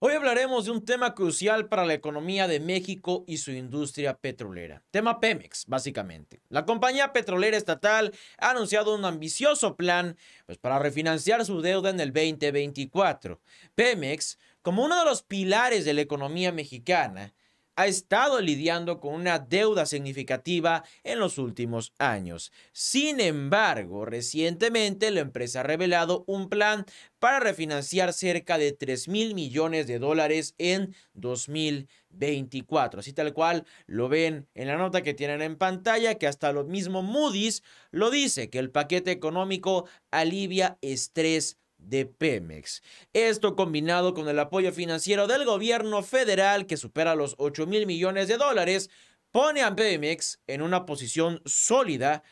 Hoy hablaremos de un tema crucial para la economía de México y su industria petrolera. Tema Pemex, básicamente. La compañía petrolera estatal ha anunciado un ambicioso plan pues, para refinanciar su deuda en el 2024. Pemex, como uno de los pilares de la economía mexicana, ha estado lidiando con una deuda significativa en los últimos años. Sin embargo, recientemente la empresa ha revelado un plan para refinanciar cerca de 3 mil millones de dólares en 2024. Así tal cual lo ven en la nota que tienen en pantalla, que hasta lo mismo Moody's lo dice, que el paquete económico alivia estrés de Pemex. Esto combinado con el apoyo financiero del gobierno federal que supera los 8 mil millones de dólares, pone a Pemex en una posición sólida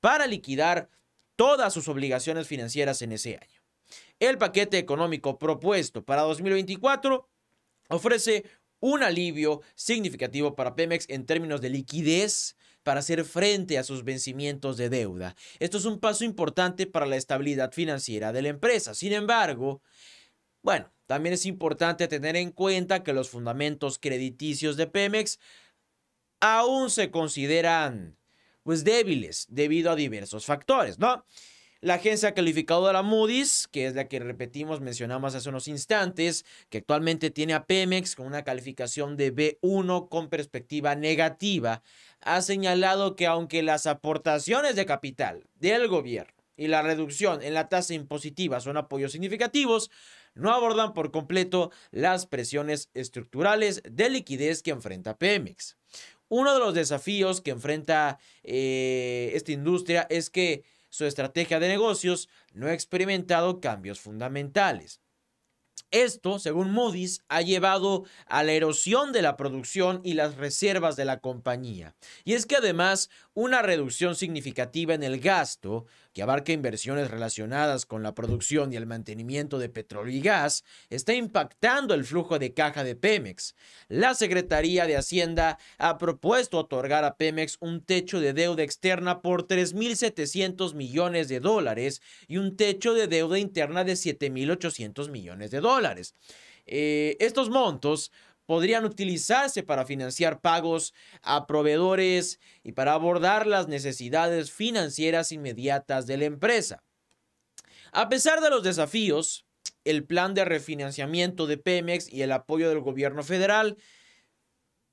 para liquidar todas sus obligaciones financieras en ese año. El paquete económico propuesto para 2024 ofrece un alivio significativo para Pemex en términos de liquidez para hacer frente a sus vencimientos de deuda. Esto es un paso importante para la estabilidad financiera de la empresa. Sin embargo, bueno, también es importante tener en cuenta que los fundamentos crediticios de Pemex aún se consideran pues débiles debido a diversos factores, ¿no? La agencia calificadora Moody's, que es la que repetimos, mencionamos hace unos instantes, que actualmente tiene a Pemex con una calificación de B1 con perspectiva negativa, ha señalado que aunque las aportaciones de capital del gobierno y la reducción en la tasa impositiva son apoyos significativos, no abordan por completo las presiones estructurales de liquidez que enfrenta Pemex. Uno de los desafíos que enfrenta eh, esta industria es que su estrategia de negocios no ha experimentado cambios fundamentales. Esto, según Moody's, ha llevado a la erosión de la producción y las reservas de la compañía. Y es que además, una reducción significativa en el gasto, que abarca inversiones relacionadas con la producción y el mantenimiento de petróleo y gas, está impactando el flujo de caja de Pemex. La Secretaría de Hacienda ha propuesto otorgar a Pemex un techo de deuda externa por 3.700 millones de dólares y un techo de deuda interna de 7.800 millones de dólares dólares. Eh, estos montos podrían utilizarse para financiar pagos a proveedores y para abordar las necesidades financieras inmediatas de la empresa. A pesar de los desafíos, el plan de refinanciamiento de Pemex y el apoyo del gobierno federal,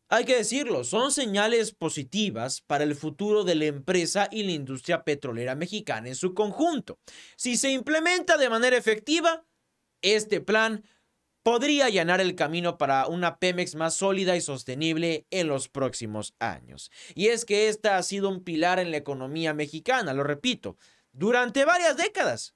hay que decirlo, son señales positivas para el futuro de la empresa y la industria petrolera mexicana en su conjunto. Si se implementa de manera efectiva, este plan podría allanar el camino para una Pemex más sólida y sostenible en los próximos años. Y es que esta ha sido un pilar en la economía mexicana, lo repito, durante varias décadas.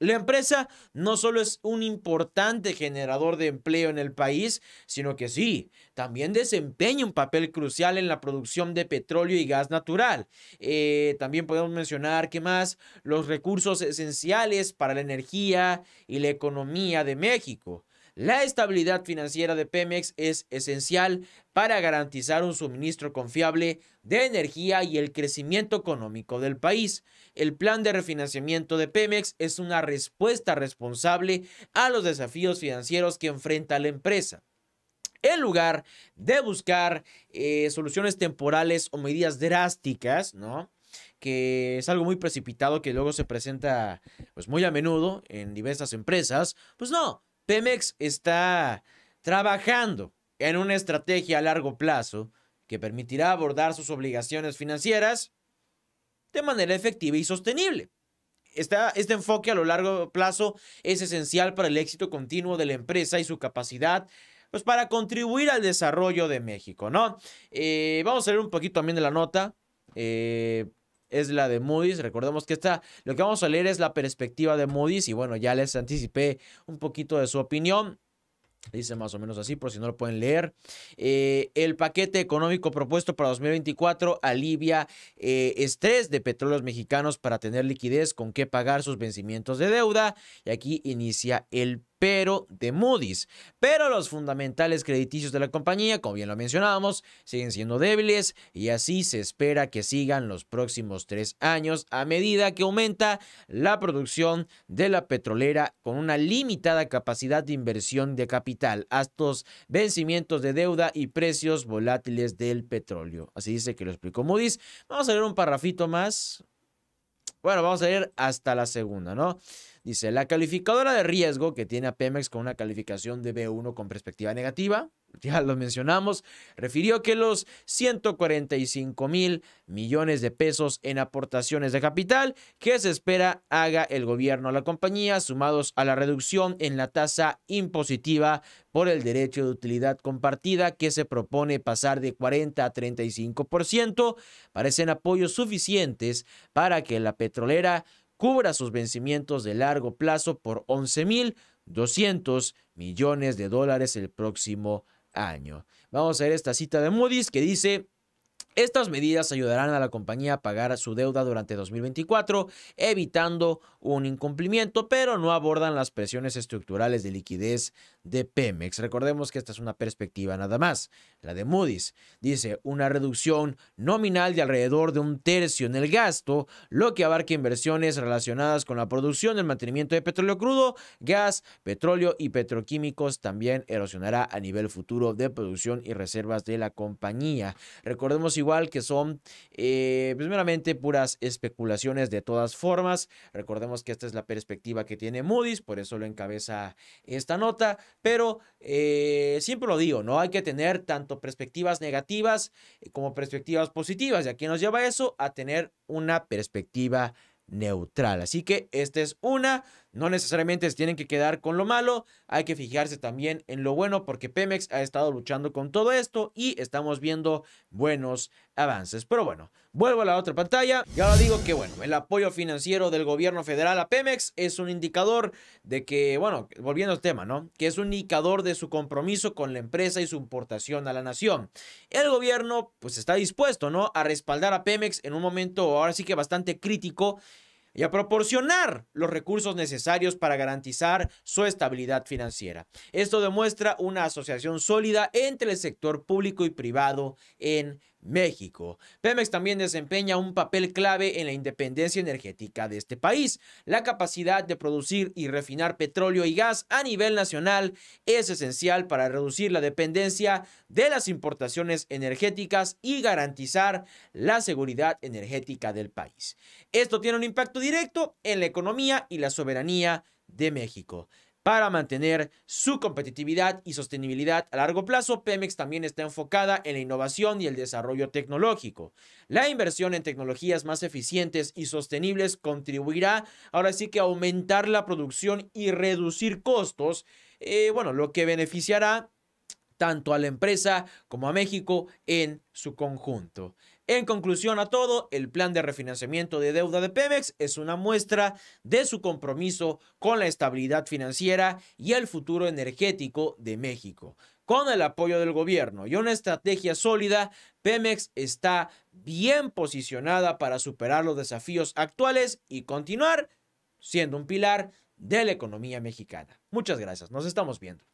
La empresa no solo es un importante generador de empleo en el país, sino que sí, también desempeña un papel crucial en la producción de petróleo y gas natural. Eh, también podemos mencionar que más los recursos esenciales para la energía y la economía de México. La estabilidad financiera de Pemex es esencial para garantizar un suministro confiable de energía y el crecimiento económico del país. El plan de refinanciamiento de Pemex es una respuesta responsable a los desafíos financieros que enfrenta la empresa en lugar de buscar eh, soluciones temporales o medidas drásticas, ¿no? que es algo muy precipitado que luego se presenta pues muy a menudo en diversas empresas, pues no, Pemex está trabajando en una estrategia a largo plazo que permitirá abordar sus obligaciones financieras de manera efectiva y sostenible. este enfoque a lo largo plazo es esencial para el éxito continuo de la empresa y su capacidad pues, para contribuir al desarrollo de México, ¿no? Eh, vamos a leer un poquito también de la nota. Eh, es la de Moody's. Recordemos que esta, lo que vamos a leer es la perspectiva de Moody's y bueno, ya les anticipé un poquito de su opinión. Dice más o menos así, por si no lo pueden leer. Eh, el paquete económico propuesto para 2024 alivia eh, estrés de petróleos mexicanos para tener liquidez con que pagar sus vencimientos de deuda. Y aquí inicia el pero de Moody's. Pero los fundamentales crediticios de la compañía, como bien lo mencionábamos, siguen siendo débiles y así se espera que sigan los próximos tres años a medida que aumenta la producción de la petrolera con una limitada capacidad de inversión de capital, astos, vencimientos de deuda y precios volátiles del petróleo. Así dice que lo explicó Moody's. Vamos a leer un parrafito más. Bueno, vamos a leer hasta la segunda, ¿no? Dice, la calificadora de riesgo que tiene a Pemex con una calificación de B1 con perspectiva negativa, ya lo mencionamos, refirió que los 145 mil millones de pesos en aportaciones de capital que se espera haga el gobierno a la compañía, sumados a la reducción en la tasa impositiva por el derecho de utilidad compartida que se propone pasar de 40 a 35%, parecen apoyos suficientes para que la petrolera cubra sus vencimientos de largo plazo por 11.200 millones de dólares el próximo año. Vamos a ver esta cita de Moody's que dice estas medidas ayudarán a la compañía a pagar su deuda durante 2024, evitando un incumplimiento, pero no abordan las presiones estructurales de liquidez de Pemex. Recordemos que esta es una perspectiva nada más, la de Moody's. Dice una reducción nominal de alrededor de un tercio en el gasto, lo que abarca inversiones relacionadas con la producción, el mantenimiento de petróleo crudo, gas, petróleo y petroquímicos. También erosionará a nivel futuro de producción y reservas de la compañía. Recordemos igual que son eh, primeramente pues, puras especulaciones de todas formas. Recordemos que esta es la perspectiva que tiene Moody's, por eso lo encabeza esta nota, pero eh, siempre lo digo, ¿no? Hay que tener tanto perspectivas negativas eh, como perspectivas positivas. ¿Y aquí nos lleva eso? A tener una perspectiva neutral. Así que esta es una. No necesariamente se tienen que quedar con lo malo, hay que fijarse también en lo bueno porque Pemex ha estado luchando con todo esto y estamos viendo buenos avances. Pero bueno, vuelvo a la otra pantalla y ahora digo que bueno, el apoyo financiero del gobierno federal a Pemex es un indicador de que, bueno, volviendo al tema, ¿no? Que es un indicador de su compromiso con la empresa y su importación a la nación. El gobierno pues está dispuesto, ¿no? A respaldar a Pemex en un momento ahora sí que bastante crítico y a proporcionar los recursos necesarios para garantizar su estabilidad financiera. Esto demuestra una asociación sólida entre el sector público y privado en México. Pemex también desempeña un papel clave en la independencia energética de este país. La capacidad de producir y refinar petróleo y gas a nivel nacional es esencial para reducir la dependencia de las importaciones energéticas y garantizar la seguridad energética del país. Esto tiene un impacto directo en la economía y la soberanía de México para mantener su competitividad y sostenibilidad a largo plazo, Pemex también está enfocada en la innovación y el desarrollo tecnológico. La inversión en tecnologías más eficientes y sostenibles contribuirá ahora sí que a aumentar la producción y reducir costos, eh, bueno, lo que beneficiará tanto a la empresa como a México en su conjunto. En conclusión a todo, el plan de refinanciamiento de deuda de Pemex es una muestra de su compromiso con la estabilidad financiera y el futuro energético de México. Con el apoyo del gobierno y una estrategia sólida, Pemex está bien posicionada para superar los desafíos actuales y continuar siendo un pilar de la economía mexicana. Muchas gracias, nos estamos viendo.